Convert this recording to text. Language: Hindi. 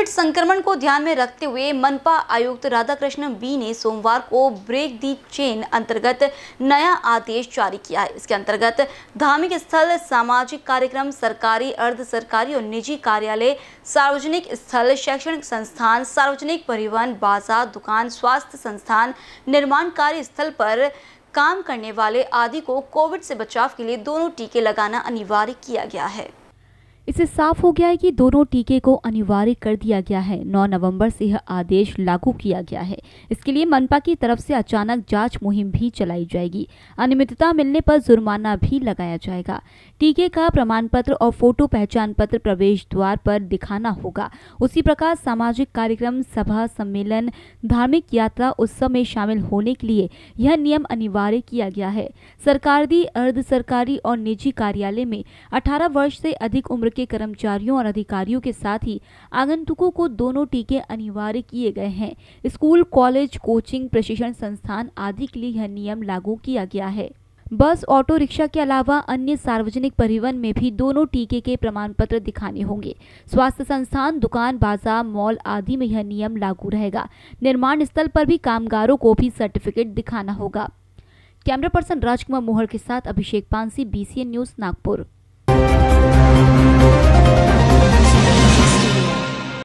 कोविड संक्रमण को ध्यान में रखते हुए मनपा आयुक्त राधाकृष्ण बी ने सोमवार को ब्रेक दी चेन अंतर्गत नया आदेश जारी किया है इसके अंतर्गत धार्मिक स्थल सामाजिक कार्यक्रम सरकारी अर्ध सरकारी और निजी कार्यालय सार्वजनिक स्थल शैक्षणिक संस्थान सार्वजनिक परिवहन बाजार दुकान स्वास्थ्य संस्थान निर्माण कार्य स्थल पर काम करने वाले आदि को कोविड से बचाव के लिए दोनों टीके लगाना अनिवार्य किया गया है इससे साफ हो गया है कि दोनों टीके को अनिवार्य कर दिया गया है 9 नवंबर से यह आदेश लागू किया गया है इसके लिए मनपा की तरफ से अचानक जांच मुहिम भी चलाई जाएगी अनियमितता मिलने पर जुर्माना भी लगाया जाएगा टीके का प्रमाण पत्र और फोटो पहचान पत्र प्रवेश द्वार पर दिखाना होगा उसी प्रकार सामाजिक कार्यक्रम सभा सम्मेलन धार्मिक यात्रा उत्सव में शामिल होने के लिए यह नियम अनिवार्य किया गया है सरकारी अर्ध सरकारी और निजी कार्यालय में अठारह वर्ष से अधिक उम्र के कर्मचारियों और अधिकारियों के साथ ही आगंतुकों को दोनों टीके अनिवार्य किए गए हैं स्कूल कॉलेज कोचिंग प्रशिक्षण संस्थान आदि के लिए यह नियम लागू किया गया है बस ऑटो रिक्शा के अलावा अन्य सार्वजनिक परिवहन में भी दोनों टीके के प्रमाण पत्र दिखाने होंगे स्वास्थ्य संस्थान दुकान बाजार मॉल आदि में यह नियम लागू रहेगा निर्माण स्थल पर भी कामगारों को भी सर्टिफिकेट दिखाना होगा कैमरा पर्सन राजकुमार मोहर के साथ अभिषेक पांसी बीसीएन न्यूज नागपुर